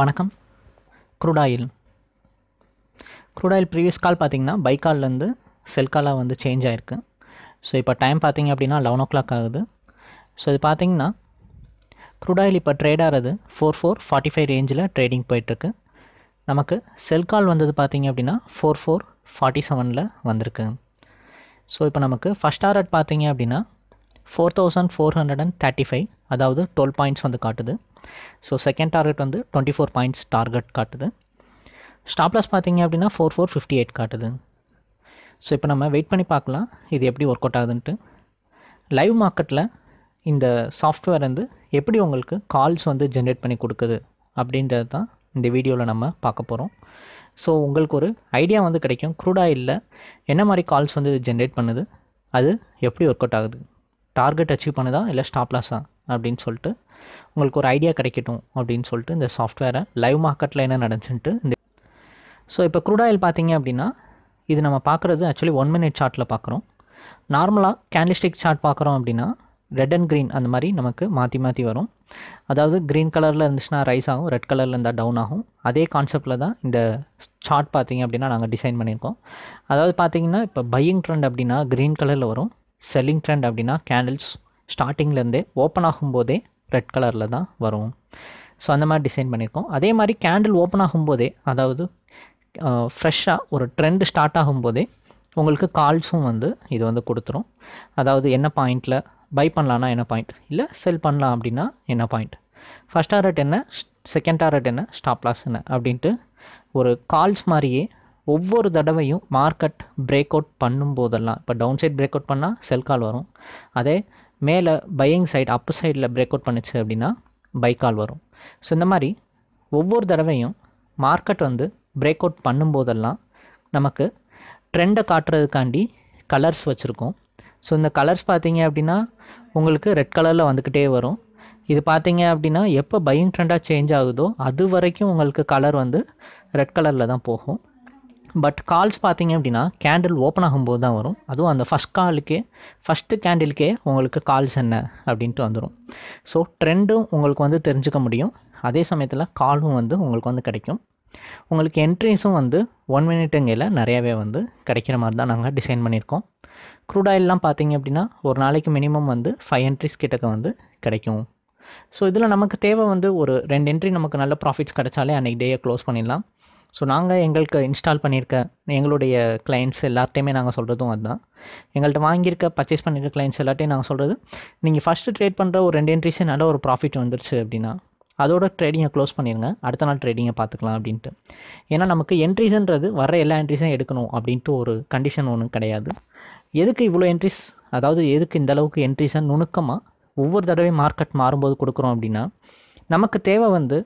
வணக்கம் crude oil crude oil previous call பார்த்தீங்கன்னா பைக்கால்லேருந்து செல்காலாக வந்து சேஞ்ச் ஆகிருக்கு ஸோ இப்போ டைம் பார்த்திங்க அப்படின்னா லெவன் ஓ கிளாக் ஆகுது ஸோ இது பார்த்தீங்கன்னா க்ரூடாயில் இப்போ ட்ரேட் ஆகிறது ஃபோர் ஃபோர் ஃபார்ட்டி ஃபைவ் ரேஞ்சில் ட்ரேடிங் போயிட்டுருக்கு நமக்கு செல்கால் வந்தது பார்த்திங்க அப்படின்னா ஃபோர் ஃபோர் ஃபார்ட்டி செவனில் வந்திருக்கு ஸோ இப்போ நமக்கு ஃபஸ்ட் ஆர்ட் பார்த்தீங்க அப்படின்னா four thousand four hundred and thirty five அதாவது டுவெல் பாயிண்ட்ஸ் வந்து காட்டுது ஸோ செகண்ட் டார்கெட் வந்து டுவெண்ட்டி ஃபோர் பாயிண்ட்ஸ் டார்கெட் காட்டுது ஸ்டாப்லாஸ் பார்த்தீங்க அப்படின்னா ஃபோர் ஃபோர் ஃபிஃப்டி எயிட் காட்டுது ஸோ இப்போ நம்ம வெயிட் பண்ணி பார்க்கலாம் இது எப்படி ஒர்க் அவுட் ஆகுதுன்ட்டு லைவ் மார்க்கெட்டில் இந்த சாஃப்ட்வேர் வந்து எப்படி உங்களுக்கு கால்ஸ் வந்து ஜென்ரேட் பண்ணி கொடுக்குது அப்படின்றது தான் இந்த வீடியோவில் நம்ம பார்க்க போகிறோம் ஸோ உங்களுக்கு ஒரு ஐடியா வந்து கிடைக்கும் க்ரூடாக இல்லை என்ன மாதிரி கால்ஸ் வந்து ஜென்ரேட் பண்ணுது அது எப்படி ஒர்க் அவுட் ஆகுது டார்கெட் அச்சீவ் பண்ணுதா இல்லை ஸ்டாப் லாஸா அப்படின்னு சொல்லிட்டு உங்களுக்கு ஒரு ஐடியா கிடைக்கட்டும் அப்படின்னு சொல்லிட்டு இந்த சாஃப்ட்வேரை லைவ் மார்க்கெட்டில் என்ன நடந்துச்சுன்ட்டு இந்த ஸோ இப்போ குரூடாயில் பார்த்தீங்க அப்படின்னா இது நம்ம பார்க்குறது ஆக்சுவலி ஒன் மினிட் சார்ட்டில் பார்க்குறோம் நார்மலாக கேண்டிஸ்டிக் சார்ட் பார்க்குறோம் அப்படின்னா ரெட் அண்ட் க்ரீன் அந்த மாதிரி நமக்கு மாற்றி மாற்றி வரும் அதாவது க்ரீன் கலரில் இருந்துச்சுன்னா ரைஸ் ஆகும் ரெட் கலரில் இருந்தால் டவுன் ஆகும் அதே கான்செப்டில் தான் இந்த சார்ட் பார்த்திங்க அப்படின்னா நாங்கள் டிசைன் பண்ணியிருக்கோம் அதாவது பார்த்திங்கன்னா இப்போ பையிங் ட்ரெண்ட் அப்படின்னா க்ரீன் கலரில் வரும் செல்லிங் ட்ரெண்ட் அப்படின்னா கேண்டில்ஸ் ஸ்டார்டிங்லேருந்தே ஓப்பன் ஆகும்போதே ரெட் கலரில் தான் வரும் ஸோ அந்த மாதிரி டிசைன் பண்ணியிருக்கோம் அதே மாதிரி கேண்டில் ஓப்பன் ஆகும்போதே அதாவது ஃப்ரெஷ்ஷாக ஒரு ட்ரெண்ட் ஸ்டார்ட் ஆகும்போதே உங்களுக்கு கால்ஸும் வந்து இது வந்து கொடுத்துரும் அதாவது என்ன பாயிண்டில் பை பண்ணலான்னா என்ன பாயிண்ட் இல்லை செல் பண்ணலாம் அப்படின்னா என்ன பாயிண்ட் ஃபஸ்ட் டாரட் என்ன செகண்ட் டாரட் என்ன ஸ்டாப் லாஸ் என்ன அப்படின்ட்டு ஒரு கால்ஸ் மாதிரியே ஒவ்வொரு தடவையும் மார்க்கெட் பிரேக் அவுட் பண்ணும் போதெல்லாம் இப்போ டவுன் சைட் பிரேக் அவுட் பண்ணால் செல் கால் வரும் அதே மேலே பையிங் சைட் அப் சைடில் பிரேக் அவுட் பண்ணுச்சு அப்படின்னா பை கால் வரும் ஸோ இந்த மாதிரி ஒவ்வொரு தடவையும் மார்க்கெட் வந்து பிரேக் அவுட் பண்ணும்போதெல்லாம் நமக்கு ட்ரெண்டை காட்டுறதுக்காண்டி கலர்ஸ் வச்சுருக்கோம் ஸோ இந்த கலர்ஸ் பார்த்தீங்க அப்படின்னா உங்களுக்கு ரெட் கலரில் வந்துக்கிட்டே வரும் இது பார்த்தீங்க அப்படின்னா எப்போ பையிங் ட்ரெண்டாக சேஞ்ச் ஆகுதோ அது வரைக்கும் உங்களுக்கு கலர் வந்து ரெட் கலரில் தான் போகும் பட் கால்ஸ் பார்த்தீங்க அப்படின்னா கேண்டில் ஓப்பன் ஆகும்போது தான் வரும் அதுவும் அந்த ஃபஸ்ட் காலுக்கே ஃபஸ்ட்டு கேண்டிலுக்கே உங்களுக்கு கால்ஸ் என்ன அப்படின்ட்டு வந்துடும் ஸோ ட்ரெண்டும் உங்களுக்கு வந்து தெரிஞ்சுக்க முடியும் அதே சமயத்தில் காலும் வந்து உங்களுக்கு வந்து கிடைக்கும் உங்களுக்கு என்ட்ரிஸும் வந்து ஒன் மினிட்டுங்கையில் நிறையாவே வந்து கிடைக்கிற மாதிரி தான் நாங்கள் டிசைன் பண்ணியிருக்கோம் க்ரூட் ஆயிலெலாம் பார்த்தீங்க அப்படின்னா ஒரு நாளைக்கு மினிமம் வந்து ஃபைவ் என்ட்ரிஸ் கிட்டக்க வந்து கிடைக்கும் ஸோ இதில் நமக்கு தேவை வந்து ஒரு ரெண்டு என்ட்ரி நமக்கு நல்ல ப்ராஃபிட்ஸ் கிடைச்சாலே அன்றைக்கி டேயை க்ளோஸ் பண்ணிடலாம் ஸோ நாங்கள் எங்களுக்கு இன்ஸ்டால் பண்ணியிருக்க எங்களுடைய கிளைண்ட்ஸ் எல்லார்ட்டையுமே நாங்கள் சொல்கிறதும் அதுதான் எங்கள்கிட்ட வாங்கியிருக்க பர்ச்சேஸ் பண்ணியிருக்க கிளைண்ட்ஸ் எல்லாத்தையும் நாங்கள் சொல்கிறது நீங்கள் ஃபஸ்ட்டு ட்ரேட் பண்ணுற ஒரு ரெண்டு என்ட்ரிஸே நல்ல ஒரு ப்ராஃபிட் வந்துருச்சு அப்படின்னா அதோட ட்ரேடிங்கை க்ளோஸ் பண்ணிடுங்க அடுத்த நாள் ட்ரேடிங்கை பார்த்துக்கலாம் அப்படின்ட்டு ஏன்னா நமக்கு என்ட்ரிஸ்ன்றது வர எல்லா என்ட்ரிஸும் எடுக்கணும் அப்படின்ட்டு ஒரு கண்டிஷன் ஒன்றும் கிடையாது எதுக்கு இவ்வளோ என்ட்ரிஸ் அதாவது எதுக்கு இந்த அளவுக்கு என்ட்ரிஸை நுணுக்கமாக ஒவ்வொரு தடவையும் மார்க்கெட் மாறும்போது கொடுக்குறோம் அப்படின்னா நமக்கு தேவை வந்து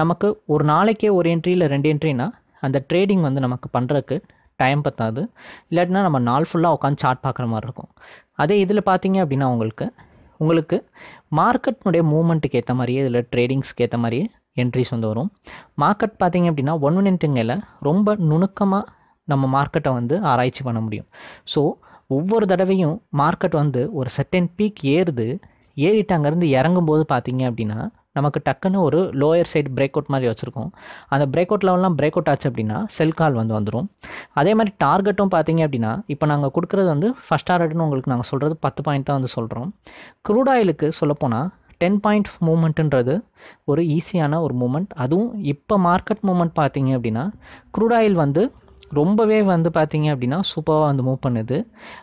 நமக்கு ஒரு நாளைக்கே ஒரு என்ட்ரி இல்லை ரெண்டு என்ட்ரினா அந்த ட்ரேடிங் வந்து நமக்கு பண்ணுறதுக்கு டைம் பற்றாது இல்லாட்டினா நம்ம நாள் ஃபுல்லாக உட்காந்து சார்ட் பார்க்குற மாதிரி இருக்கும் அதே இதில் பார்த்தீங்க அப்படின்னா உங்களுக்கு உங்களுக்கு மார்க்கெட்னுடைய மூமெண்ட்டுக்கு ஏற்ற மாதிரியே இதில் ட்ரேடிங்ஸ்க்கு ஏற்ற மாதிரியே என்ட்ரிஸ் வந்து வரும் மார்க்கெட் பார்த்தீங்க அப்படின்னா ஒன் மினிட்டுங்களில் ரொம்ப நுணுக்கமாக நம்ம மார்க்கெட்டை வந்து ஆராய்ச்சி பண்ண முடியும் ஸோ ஒவ்வொரு தடவையும் மார்க்கெட் வந்து ஒரு செட்டன் பீக் ஏறுது ஏறிட்டு அங்கேருந்து இறங்கும்போது பார்த்தீங்க அப்படின்னா நமக்கு டக்குன்னு ஒரு லோயர் சைட் பிரேக் அவுட் மாதிரி வச்சுருக்கோம் அந்த பிரேக் அவுட் லெவல்லாம் பிரேக் அவுட் ஆச்சு அப்படின்னா செல் கால் வந்து வந்துடும் அதே மாதிரி டார்கெட்டும் பார்த்தீங்க அப்படின்னா இப்போ நாங்கள் கொடுக்குறது வந்து ஃபஸ்ட் டார்கெட்னு உங்களுக்கு நாங்கள் சொல்கிறது பத்து பாயிண்ட் தான் வந்து சொல்கிறோம் க்ரூட் ஆயிலுக்கு சொல்லப்போனால் டென் பாயிண்ட் மூமெண்ட்டுன்றது ஒரு ஈஸியான ஒரு மூமெண்ட் அதுவும் இப்போ மார்க்கெட் மூமெண்ட் பார்த்தீங்க அப்படின்னா க்ரூட் ஆயில் வந்து ரொம்பவே வந்து பார்த்தீங்க அப்படின்னா சூப்பராக வந்து மூவ் பண்ணுது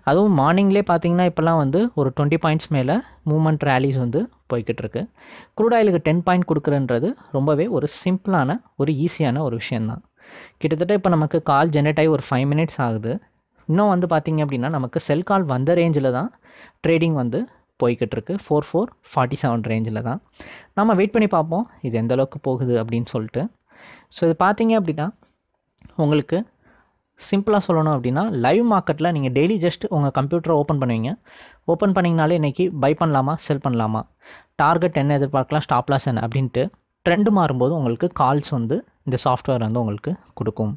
அதுவும் மார்னிங்லேயே பார்த்தீங்கன்னா இப்போல்லாம் வந்து ஒரு டுவெண்ட்டி பாயிண்ட்ஸ் மேலே மூவ்மெண்ட் ரேலிஸ் வந்து போய்கிட்டு இருக்கு குரூட் ஆயிலுக்கு டென் பாயிண்ட் கொடுக்குறன்றது ரொம்பவே ஒரு சிம்பிளான ஒரு ஈஸியான ஒரு விஷயந்தான் கிட்டத்தட்ட இப்போ நமக்கு கால் ஜெனரேட் ஆகி ஒரு ஃபைவ் மினிட்ஸ் ஆகுது இன்னும் வந்து பார்த்திங்க அப்படின்னா நமக்கு செல் கால் வந்த ரேஞ்சில் தான் ட்ரேடிங் வந்து போய்கிட்டு இருக்கு ஃபோர் ஃபோர் ஃபார்ட்டி செவன் ரேஞ்சில் தான் நம்ம வெயிட் பண்ணி பார்ப்போம் இது எந்த அளவுக்கு போகுது அப்படின்னு சொல்லிட்டு ஸோ இது பார்த்தீங்க அப்படின்னா உங்களுக்கு சிம்பிளாக சொல்லணும் அப்படின்னா லைவ் மார்க்கெட்டில் நீங்கள் டெய்லி ஜஸ்ட் உங்கள் கம்ப்யூட்டரை ஓப்பன் பண்ணுவீங்க ஓப்பன் பண்ணிங்கனாலே இன்றைக்கி பை பண்ணலாமா செல் பண்ணலாமா டார்கெட் என்ன எதிர்பார்க்கலாம் ஸ்டாப் லாஸ் என்ன அப்படின்ட்டு ட்ரெண்டு மாறும்போது உங்களுக்கு கால்ஸ் வந்து இந்த சாஃப்ட்வேர் வந்து உங்களுக்கு கொடுக்கும்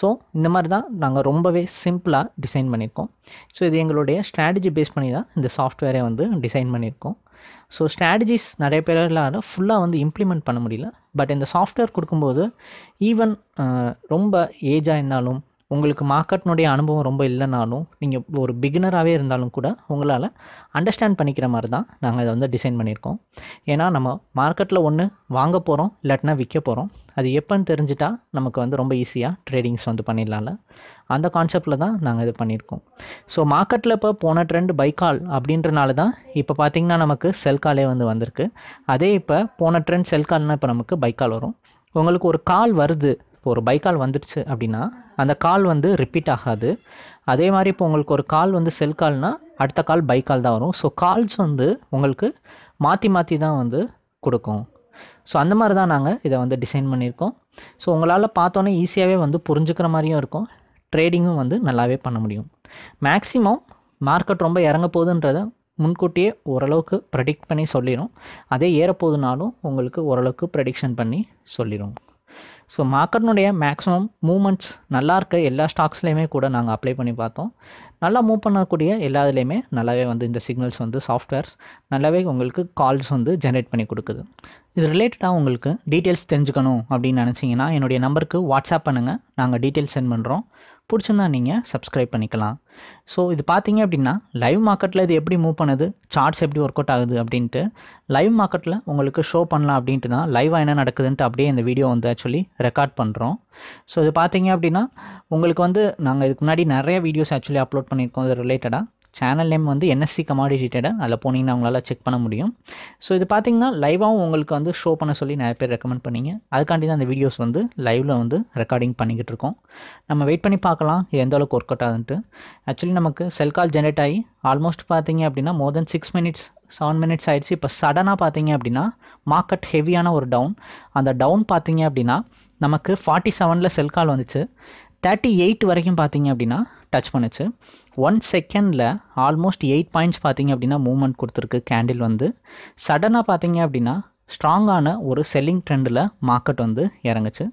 ஸோ இந்த மாதிரி தான் நாங்கள் ரொம்பவே சிம்பிளாக டிசைன் பண்ணியிருக்கோம் ஸோ இது எங்களுடைய ஸ்ட்ராட்டஜி பேஸ் பண்ணி தான் இந்த சாஃப்ட்வேரை வந்து டிசைன் பண்ணியிருக்கோம் ஸோ ஸ்ட்ராட்டஜிஸ் நிறைய பேரால் ஃபுல்லாக வந்து இம்ப்ளிமெண்ட் பண்ண முடியல பட் இந்த சாஃப்ட்வேர் கொடுக்கும்போது ஈவன் ரொம்ப ஏஜாக இருந்தாலும் உங்களுக்கு மார்க்கெட்னுடைய அனுபவம் ரொம்ப இல்லைனாலும் நீங்கள் ஒரு பிகினராகவே இருந்தாலும் கூட உங்களால் அண்டர்ஸ்டாண்ட் பண்ணிக்கிற மாதிரி தான் நாங்கள் அதை வந்து டிசைன் பண்ணியிருக்கோம் ஏன்னா நம்ம மார்க்கெட்டில் ஒன்று வாங்க போகிறோம் இல்லாட்டினா விற்க போகிறோம் அது எப்போன்னு தெரிஞ்சுட்டா நமக்கு வந்து ரொம்ப ஈஸியாக ட்ரேடிங்ஸ் வந்து பண்ணிடலாம்ல அந்த கான்செப்டில் தான் நாங்கள் இது பண்ணியிருக்கோம் ஸோ மார்க்கெட்டில் இப்போ போன ட்ரெண்ட் பை கால் அப்படின்றனால தான் இப்போ பார்த்திங்கன்னா நமக்கு செல் காலே வந்து வந்திருக்கு அதே இப்போ போன ட்ரெண்ட் செல் கால்னால் இப்போ நமக்கு பை கால் வரும் உங்களுக்கு ஒரு கால் வருது இப்போ ஒரு பைக்கால் வந்துடுச்சு அப்படின்னா அந்த கால் வந்து ரிப்பீட் ஆகாது அதே மாதிரி இப்போ உங்களுக்கு ஒரு கால் வந்து செல் கால்னால் அடுத்த கால் பைக்கால் தான் வரும் ஸோ கால்ஸ் வந்து உங்களுக்கு மாற்றி மாற்றி தான் வந்து கொடுக்கும் ஸோ அந்த மாதிரி தான் நாங்கள் இதை வந்து டிசைன் பண்ணியிருக்கோம் ஸோ உங்களால் பார்த்தோன்னே ஈஸியாகவே வந்து புரிஞ்சுக்கிற மாதிரியும் இருக்கும் ட்ரேடிங்கும் வந்து நல்லாவே பண்ண முடியும் மேக்ஸிமம் மார்க்கெட் ரொம்ப இறங்க போகுதுன்றதை முன்கூட்டியே ஓரளவுக்கு ப்ரெடிக்ட் பண்ணி சொல்லிடும் அதே ஏறப்போகுதுனாலும் உங்களுக்கு ஓரளவுக்கு ப்ரெடிக்ஷன் பண்ணி சொல்லிடும் ஸோ மார்க்கெட்னுடைய மேக்ஸிமம் மூமெண்ட்ஸ் நல்லா இருக்க எல்லா ஸ்டாக்ஸ்லேயுமே கூட நாங்கள் அப்ளை பண்ணி பார்த்தோம் நல்லா மூவ் பண்ணக்கூடிய எல்லா இதுலேயுமே நல்லாவே வந்து இந்த சிக்னல்ஸ் வந்து சாஃப்ட்வேர்ஸ் நல்லாவே உங்களுக்கு கால்ஸ் வந்து ஜென்ரேட் பண்ணி கொடுக்குது இது ரிலேட்டடாக உங்களுக்கு டீட்டெயில்ஸ் தெரிஞ்சுக்கணும் அப்படின்னு நினச்சிங்கன்னா என்னுடைய நம்பருக்கு வாட்ஸ்அப் பண்ணுங்கள் நாங்கள் டீட்டெயில்ஸ் சென்ட் பண்ணுறோம் பிடிச்சிருந்தா நீங்கள் சப்ஸ்கிரைப் பண்ணிக்கலாம் ஸோ இது பார்த்தீங்க அப்படின்னா லைவ் மார்க்கெட்டில் இது எப்படி மூவ் பண்ணுது சார்ட்ஸ் எப்படி ஒர்க் அவுட் ஆகுது அப்படின்ட்டு லைவ் மார்க்கெட்டில் உங்களுக்கு ஷோ பண்ணலாம் அப்படின்ட்டு தான் லைவாக என்ன நடக்குதுன்ட்டு அப்படியே இந்த வீடியோ வந்து ஆக்சுவலி ரெக்கார்ட் பண்ணுறோம் ஸோ இது பார்த்தீங்க அப்படின்னா உங்களுக்கு வந்து நாங்கள் இதுக்கு முன்னாடி நிறைய வீடியோஸ் ஆக்சுவலி அப்லோட் பண்ணியிருக்கோம் இது ரிலேட்டடாக சேனல் நேம் வந்து என்எஸ்சி கமாடி ட்ரேடர் அதில் போனீங்கன்னா அவங்களால செக் பண்ண முடியும் ஸோ இது பார்த்தீங்கன்னா லைவாகவும் உங்களுக்கு வந்து ஷோ பண்ண சொல்லி நிறைய பேர் ரெக்கமெண்ட் பண்ணிங்க அதுக்காண்டி தான் அந்த வீடியோஸ் வந்து லைவில் வந்து ரெக்கார்டிங் பண்ணிக்கிட்டு இருக்கோம் நம்ம வெயிட் பண்ணி பார்க்கலாம் எந்த அளவுக்கு ஒர்க் அவுட் ஆகுதுன்ட்டு ஆக்சுவலி நமக்கு செல் கால் ஜென்ரேட் ஆகி ஆல்மோஸ்ட் பார்த்தீங்க அப்படின்னா more than six minutes seven minutes ஆயிடுச்சு இப்போ சடனாக பார்த்தீங்க அப்படின்னா மார்க்கெட் ஹெவியான ஒரு டவுன் அந்த டவுன் பார்த்தீங்க அப்படின்னா நமக்கு ஃபார்ட்டி செவனில் செல் கால் வந்துச்சு தேர்ட்டி எயிட் வரைக்கும் பார்த்தீங்க அப்படின்னா டச் பண்ணுச்சு ஒன் செகண்டில் ஆல்மோஸ்ட் எயிட் பாயிண்ட்ஸ் பார்த்தீங்க அப்படின்னா மூவ்மெண்ட் கொடுத்துருக்கு கேண்டில் வந்து சடனாக பார்த்தீங்க அப்படின்னா ஸ்ட்ராங்கான ஒரு செல்லிங் ட்ரெண்டில் மார்க்கெட் வந்து இறங்குச்சு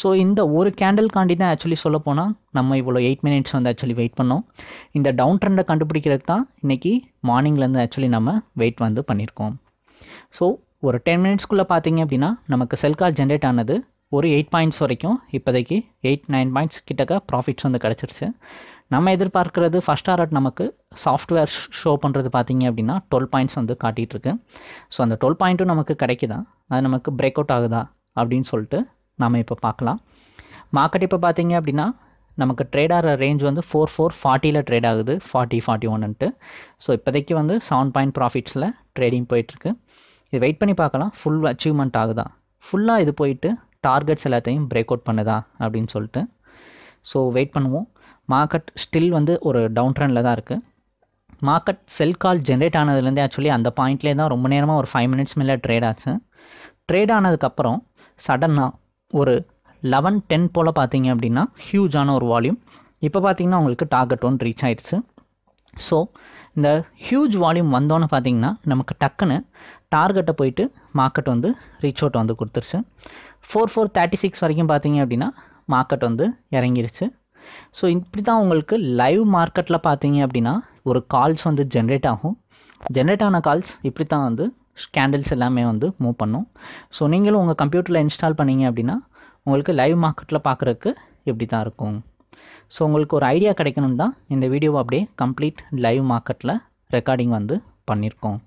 ஸோ இந்த ஒரு காண்டி தான் ஆக்சுவலி சொல்ல போனால் நம்ம இவ்வளோ எயிட் மினிட்ஸ் வந்து ஆக்சுவலி வெயிட் பண்ணோம் இந்த டவுன் ட்ரெண்டை கண்டுபிடிக்கிறதுக்கு தான் இன்றைக்கி மார்னிங்லேருந்து ஆக்சுவலி நம்ம வெயிட் வந்து பண்ணியிருக்கோம் ஸோ ஒரு டென் மினிட்ஸ்க்குள்ளே பார்த்தீங்க அப்படின்னா நமக்கு செல் கால் ஜென்ரேட் ஆனது ஒரு எயிட் பாயிண்ட்ஸ் வரைக்கும் இப்போதைக்கு எயிட் நைன் பாயிண்ட்ஸ் கிட்டக்க ப்ராஃபிட்ஸ் வந்து கிடச்சிருச்சு நம்ம எதிர்பார்க்கறது ஃபஸ்ட் ஆர்ட் நமக்கு சாஃப்ட்வேர் ஷோ பண்ணுறது பார்த்தீங்க அப்படின்னா டுவெல் பாயிண்ட்ஸ் வந்து காட்டிகிட்ருக்கு ஸோ அந்த டுவெல் பாயிண்ட்டும் நமக்கு கிடைக்குதா அது நமக்கு பிரேக் அவுட் ஆகுதா அப்படின்னு சொல்லிட்டு நாம் இப்போ பார்க்கலாம் மார்க்கெட் இப்போ பார்த்தீங்க அப்படின்னா நமக்கு ட்ரேட் ஆகிற ரேஞ்ச் வந்து ஃபோர் ஃபோர் ஃபார்ட்டியில் ட்ரேட் ஆகுது ஃபார்ட்டி ஃபார்ட்டி ஒன்னுன்ட்டு ஸோ இப்போதைக்கு வந்து செவன் பாயிண்ட் ப்ராஃபிட்ஸில் ட்ரேடிங் போயிட்டுருக்கு இது வெயிட் பண்ணி பார்க்கலாம் ஃபுல் அச்சீவ்மெண்ட் ஆகுதா ஃபுல்லாக இது போயிட்டு டார்கெட்ஸ் எல்லாத்தையும் பிரேக் அவுட் பண்ணுதா அப்படின்னு சொல்லிட்டு ஸோ வெயிட் பண்ணுவோம் மார்க்கெட் ஸ்டில் வந்து ஒரு டவுன் ட்ரெண்டில் தான் இருக்குது மார்க்கெட் செல் கால் ஜென்ரேட் ஆனதுலேருந்தே ஆக்சுவலி அந்த பாயிண்ட்லேயே தான் ரொம்ப நேரமாக ஒரு ஃபைவ் மினிட்ஸ் மேலே ட்ரேட் ஆச்சு ட்ரேட் ஆனதுக்கப்புறம் சடனாக ஒரு லெவன் டென் போல் பார்த்தீங்க அப்படின்னா ஹியூஜான ஒரு வால்யூம் இப்போ பார்த்தீங்கன்னா உங்களுக்கு டார்கெட் ஒன்று ரீச் ஆயிடுச்சு ஸோ இந்த ஹியூஜ் வால்யூம் வந்தோன்னு பார்த்தீங்கன்னா நமக்கு டக்குன்னு டார்கெட்டை போயிட்டு மார்க்கெட் வந்து ரீச் அவுட் வந்து கொடுத்துருச்சு ஃபோர் ஃபோர் தேர்ட்டி சிக்ஸ் வரைக்கும் பார்த்தீங்க அப்படின்னா மார்க்கெட் வந்து இறங்கிருச்சு ஸோ இப்படி தான் உங்களுக்கு லைவ் மார்க்கெட்டில் பார்த்தீங்க அப்படின்னா ஒரு கால்ஸ் வந்து ஜென்ரேட் ஆகும் ஜென்ரேட் ஆன கால்ஸ் இப்படி தான் வந்து கேண்டில்ஸ் எல்லாமே வந்து மூவ் பண்ணும் ஸோ நீங்களும் உங்கள் கம்ப்யூட்டரில் இன்ஸ்டால் பண்ணிங்க அப்படின்னா உங்களுக்கு லைவ் மார்க்கெட்டில் பார்க்குறக்கு இப்படி தான் இருக்கும் ஸோ உங்களுக்கு ஒரு ஐடியா கிடைக்கணும் தான் இந்த வீடியோவை அப்படியே கம்ப்ளீட் லைவ் மார்க்கெட்டில் ரெக்கார்டிங் வந்து பண்ணியிருக்கோம்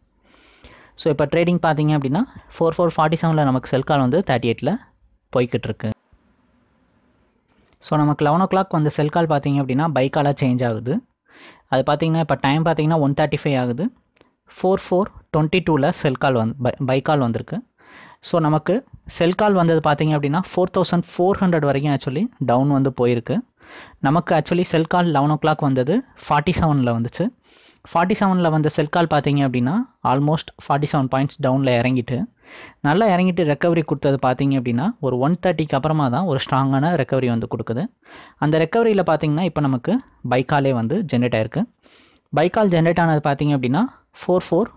ஸோ இப்போ ட்ரேடிங் பார்த்தீங்க அப்படின்னா ஃபோர் ஃபோர் ஃபார்ட்டி செவனில் நமக்கு செல் கால் வந்து தேர்ட்டி எயிட்டில் போய்கிட்டு ஸோ நமக்கு லெவன் ஓ கிளாக் வந்து செல் கால் பார்த்தீங்க அப்படின்னா பை காலாக சேஞ்ச் ஆகுது அது பார்த்தீங்கன்னா இப்போ டைம் பார்த்தீங்கன்னா ஒன் தேர்ட்டி ஃபைவ் ஆகுது ஃபோர் ஃபோர் டுவெண்ட்டி டூவில் செல் கால் வந் பை கால் வந்திருக்கு ஸோ நமக்கு செல் கால் வந்தது பார்த்தீங்க அப்படின்னா ஃபோர் தௌசண்ட் ஃபோர் ஹண்ட்ரட் வரைக்கும் ஆக்சுவலி டவுன் வந்து போயிருக்கு நமக்கு actually sell call eleven o'clock வந்தது ஃபார்ட்டி செவனில் வந்துச்சு ஃபார்ட்டி செவனில் வந்த செல் கால் பார்த்தீங்க அப்படின்னா ஆல்மோஸ்ட் ஃபார்ட்டி செவன் பாயிண்ட்ஸ் டவுனில் இறங்கிட்டு நல்லா இறங்கிட்டு ரெக்கவரி கொடுத்தது பார்த்தீங்க அப்படின்னா ஒரு ஒன் தேர்ட்டிக்கு அப்புறமா தான் ஒரு ஸ்ட்ராங்கான ரெக்கவரி வந்து கொடுக்குது அந்த ரெக்கவரியில் பார்த்தீங்கன்னா இப்போ நமக்கு பைக்காலே வந்து ஜென்ரேட் ஆயிருக்கு பைக்கால் ஜென்ரேட் ஆனது பார்த்தீங்க அப்படின்னா ஃபோர் ஃபோர்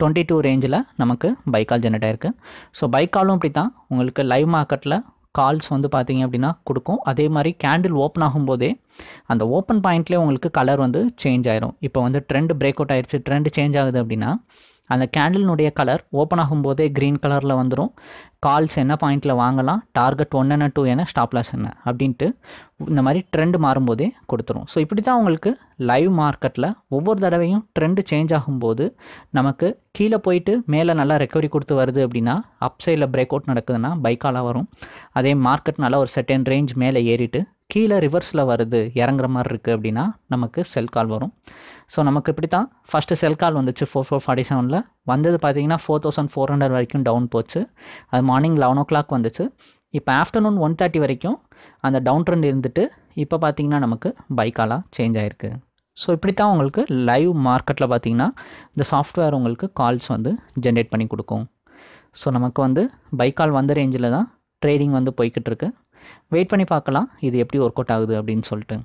டுவெண்ட்டி டூ ரேஞ்சில் நமக்கு பைக்கால் ஜென்ரேட் ஆயிருக்கு ஸோ பைக்காலும் இப்படி தான் உங்களுக்கு லைவ் மார்க்கெட்டில் கால்ஸ் வந்து பார்த்தீங்க அப்படின்னா கொடுக்கும் அதே மாதிரி கேண்டில் ஓப்பன் ஆகும்போதே அந்த ஓப்பன் பாயிண்ட்லேயே உங்களுக்கு கலர் வந்து சேஞ்ச் ஆயிரும் இப்போ வந்து ட்ரெண்ட் பிரேக் அவுட் ஆயிடுச்சு ட்ரெண்ட் சேஞ்ச் ஆகுது அப்படின்னா அந்த கேண்டிலினுடைய கலர் ஓப்பன் ஆகும்போதே க்ரீன் கலரில் வந்துடும் கால்ஸ் என்ன பாயிண்ட்டில் வாங்கலாம் டார்கெட் ஒன் என்ன டூ என்ன ஸ்டாப்லாஸ் என்ன அப்படின்ட்டு இந்த மாதிரி ட்ரெண்டு மாறும்போதே கொடுத்துரும் ஸோ இப்படி தான் உங்களுக்கு லைவ் மார்க்கெட்டில் ஒவ்வொரு தடவையும் ட்ரெண்டு சேஞ்ச் ஆகும்போது நமக்கு கீழே போயிட்டு மேலே நல்லா ரெக்கவரி கொடுத்து வருது அப்படின்னா அப் சைடில் பிரேக் அவுட் நடக்குதுன்னா பைக்காலாக வரும் அதே மார்க்கெட் நல்லா ஒரு செட்டன் ரேஞ்ச் மேலே ஏறிட்டு கீழே ரிவர்ஸில் வருது இறங்குற மாதிரி இருக்குது அப்படின்னா நமக்கு செல் கால் வரும் ஸோ நமக்கு இப்படி தான் ஃபஸ்ட்டு செல் கால் வந்துச்சு ஃபோர் ஃபோர் ஃபார்ட்டி செவனில் வந்தது பார்த்தீங்கன்னா ஃபோர் தௌசண்ட் ஃபோர் ஹண்ட்ரட் வரைக்கும் டவுன் போச்சு அது மார்னிங் லெவன் ஓ கிளாக் வந்துச்சு இப்போ ஆஃப்டர்நூன் ஒன் தேர்ட்டி வரைக்கும் அந்த டவுன் ட்ரெண்ட் இருந்துட்டு இப்போ பார்த்தீங்கன்னா நமக்கு பைக்காலாக சேஞ்ச் ஆகிருக்கு ஸோ இப்படி தான் உங்களுக்கு லைவ் மார்க்கெட்டில் பார்த்தீங்கன்னா இந்த சாஃப்ட்வேர் உங்களுக்கு கால்ஸ் வந்து ஜென்ரேட் பண்ணி கொடுக்கும் ஸோ நமக்கு வந்து பைக்கால் வந்த ரேஞ்சில் தான் ட்ரேடிங் வந்து போய்கிட்டு இருக்கு வெயிட் பண்ணி பார்க்கலாம் இது எப்படி ஒர்க் அவுட் ஆகுது அப்படின்னு சொல்லிட்டு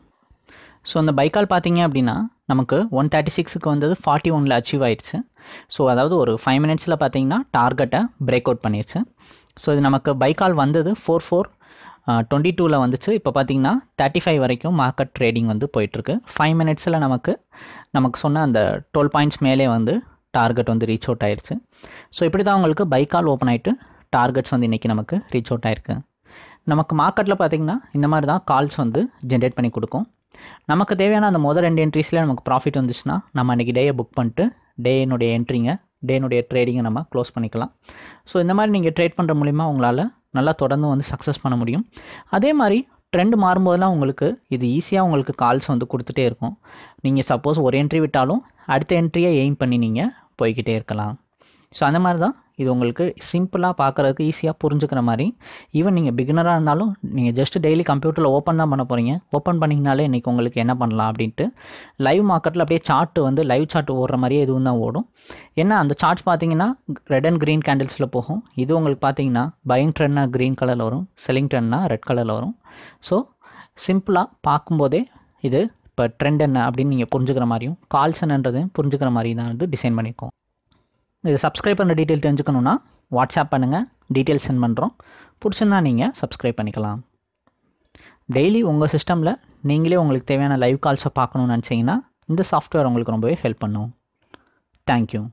ஸோ அந்த பைக்கால் பார்த்தீங்க அப்படின்னா நமக்கு ஒன் தேர்ட்டி சிக்ஸுக்கு வந்தது ஃபார்ட்டி ஒனில் அச்சீவ் ஆயிடுச்சு ஸோ அதாவது ஒரு ஃபைவ் மினிட்ஸில் பார்த்தீங்கன்னா டார்கெட்டை பிரேக் அவுட் பண்ணிடுச்சு ஸோ இது நமக்கு பைக்கால் வந்தது ஃபோர் ஃபோர் டுவெண்ட்டி டூவில் வந்துச்சு இப்போ பார்த்தீங்கன்னா தேர்ட்டி ஃபைவ் வரைக்கும் மார்க்கெட் ட்ரேடிங் வந்து போயிட்டுருக்கு ஃபைவ் மினிட்ஸில் நமக்கு நமக்கு சொன்ன அந்த டுவெல் பாயிண்ட்ஸ் மேலே வந்து டார்கெட் வந்து ரீச் அவுட் ஆயிடுச்சு ஸோ இப்படி தான் உங்களுக்கு பைக்கால் ஓப்பன் ஆகிட்டு டார்கெட்ஸ் வந்து இன்றைக்கி நமக்கு ரீச் அவுட் ஆயிருக்கு நமக்கு மார்க்கெட்டில் பார்த்திங்கன்னா இந்த மாதிரி தான் கால்ஸ் வந்து ஜென்ரேட் பண்ணி கொடுக்கும் நமக்கு தேவையான அந்த முதல் ரெண்டு என்ட்ரிஸில் நமக்கு ப்ராஃபிட் வந்துச்சுன்னா நம்ம அன்றைக்கி டேயை புக் பண்ணிட்டு டேனுடைய என்ட்ரிங்க டேனுடைய ட்ரேடிங்கை நம்ம க்ளோஸ் பண்ணிக்கலாம் ஸோ இந்த மாதிரி நீங்கள் ட்ரேட் பண்ணுற மூலிமா உங்களால் நல்லா தொடர்ந்து வந்து சக்ஸஸ் பண்ண முடியும் அதே மாதிரி ட்ரெண்ட் மாறும்போதெல்லாம் உங்களுக்கு இது ஈஸியாக உங்களுக்கு கால்ஸ் வந்து கொடுத்துட்டே இருக்கும் நீங்கள் சப்போஸ் ஒரு என்ட்ரி விட்டாலும் அடுத்த என்ட்ரியை எய்ம் பண்ணி நீங்கள் போய்கிட்டே இருக்கலாம் ஸோ அந்த மாதிரி தான் இது உங்களுக்கு சிம்பிளாக பார்க்குறதுக்கு ஈஸியாக புரிஞ்சுக்கிற மாதிரி ஈவன் நீங்கள் பிகினராக இருந்தாலும் நீங்கள் ஜஸ்ட் டெய்லி கம்ப்யூட்டரில் ஓப்பன் தான் பண்ண போகிறீங்க ஓப்பன் பண்ணிங்கனாலே இன்றைக்கி உங்களுக்கு என்ன பண்ணலாம் அப்படின்ட்டு லைவ் மார்க்கெட்டில் அப்படியே சார்ட்டு வந்து லைவ் சார்ட் ஓடுற மாதிரியே எதுவும் தான் ஓடும் ஏன்னா அந்த சார்ட்ஸ் பார்த்தீங்கன்னா ரெட் அண்ட் க்ரீன் கேண்டில்ஸில் போகும் இது உங்களுக்கு பார்த்தீங்கன்னா பையிங் ட்ரெண்ட்னா க்ரீன் கலரில் வரும் செல்லிங் ட்ரெண்ட்னா ரெட் கலரில் வரும் ஸோ சிம்பிளாக பார்க்கும்போதே இது இப்போ ட்ரெண்ட் என்ன அப்படின்னு நீங்கள் புரிஞ்சுக்கிற மாதிரியும் கால்ஸ் என்னன்றது புரிஞ்சுக்கிற மாதிரி தான் வந்து டிசைன் பண்ணியிருக்கோம் இது சப்ஸ்கிரைப் பண்ண டீட்டெயில் தெரிஞ்சுக்கணுன்னா வாட்ஸ்அப் பண்ணுங்கள் டீட்டெயில் சென்ட் பண்ணுறோம் பிடிச்சிருந்தா நீங்கள் சப்ஸ்கிரைப் பண்ணிக்கலாம் டெய்லி உங்கள் சிஸ்டமில் நீங்களே உங்களுக்கு தேவையான லைவ் கால்ஸை பார்க்கணுன்னு நினச்சிங்கன்னா இந்த சாஃப்ட்வேர் உங்களுக்கு ரொம்பவே ஹெல்ப் பண்ணும் தேங்க்யூ